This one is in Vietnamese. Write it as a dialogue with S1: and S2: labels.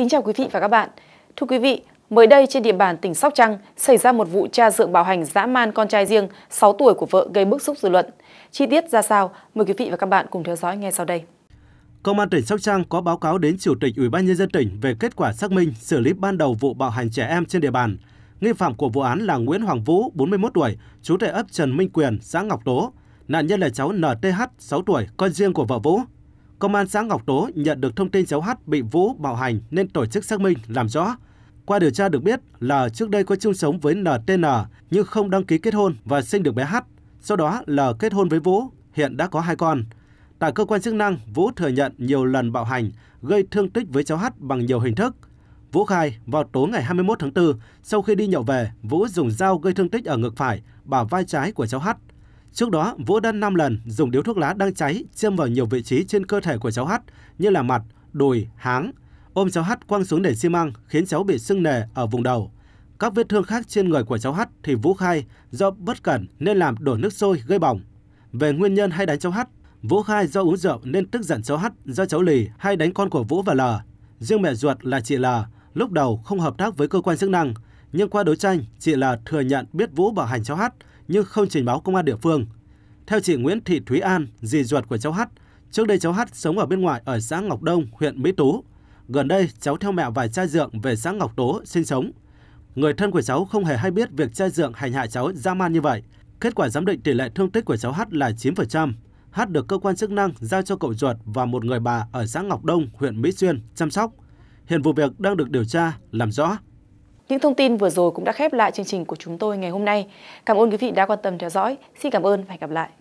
S1: Kính chào quý vị và các bạn. Thưa quý vị, mới đây trên địa bàn tỉnh Sóc Trăng xảy ra một vụ cha dượng bạo hành dã man con trai riêng 6 tuổi của vợ gây bức xúc dư luận. Chi tiết ra sao, mời quý vị và các bạn cùng theo dõi ngay sau đây.
S2: Công an tỉnh Sóc Trăng có báo cáo đến Chủ tịch Ủy ban nhân dân tỉnh về kết quả xác minh xử lý ban đầu vụ bạo hành trẻ em trên địa bàn. Nghi phạm của vụ án là Nguyễn Hoàng Vũ, 41 tuổi, trú tại ấp Trần Minh Quyền, xã Ngọc Tố. Nạn nhân là cháu NTH, 6 tuổi, con riêng của vợ Vũ. Công an xã Ngọc Tố nhận được thông tin cháu H bị Vũ bạo hành nên tổ chức xác minh làm rõ. Qua điều tra được biết là trước đây có chung sống với NTN nhưng không đăng ký kết hôn và sinh được bé H. Sau đó là kết hôn với Vũ, hiện đã có hai con. Tại cơ quan chức năng, Vũ thừa nhận nhiều lần bạo hành, gây thương tích với cháu H bằng nhiều hình thức. Vũ khai, vào tối ngày 21 tháng 4, sau khi đi nhậu về, Vũ dùng dao gây thương tích ở ngực phải, bả vai trái của cháu H. Trước đó, Vũ đã 5 lần dùng điếu thuốc lá đang cháy châm vào nhiều vị trí trên cơ thể của cháu H, như là mặt, đùi, háng. Ôm cháu H quăng xuống để xi măng khiến cháu bị sưng nề ở vùng đầu. Các vết thương khác trên người của cháu H thì Vũ khai do bất cẩn nên làm đổ nước sôi gây bỏng. Về nguyên nhân hay đánh cháu H, Vũ khai do uống rượu nên tức giận cháu H do cháu lì hay đánh con của Vũ và L. Riêng mẹ ruột là chị L, lúc đầu không hợp tác với cơ quan chức năng, nhưng qua đấu tranh, chị L thừa nhận biết Vũ bảo hành cháu H nhưng không trình báo công an địa phương. Theo chị Nguyễn Thị Thúy An, dì ruột của cháu Hát, trước đây cháu Hát sống ở bên ngoài ở xã Ngọc Đông, huyện Mỹ Tú. Gần đây, cháu theo mẹ vài chai dượng về xã Ngọc Tố sinh sống. Người thân của cháu không hề hay biết việc chai dượng hành hạ cháu ra man như vậy. Kết quả giám định tỷ lệ thương tích của cháu Hát là 9%. Hát được cơ quan chức năng giao cho cậu ruột và một người bà ở xã Ngọc Đông, huyện Mỹ Xuyên chăm sóc. Hiện vụ việc đang được điều tra, làm rõ.
S1: Những thông tin vừa rồi cũng đã khép lại chương trình của chúng tôi ngày hôm nay. Cảm ơn quý vị đã quan tâm theo dõi. Xin cảm ơn và hẹn gặp lại.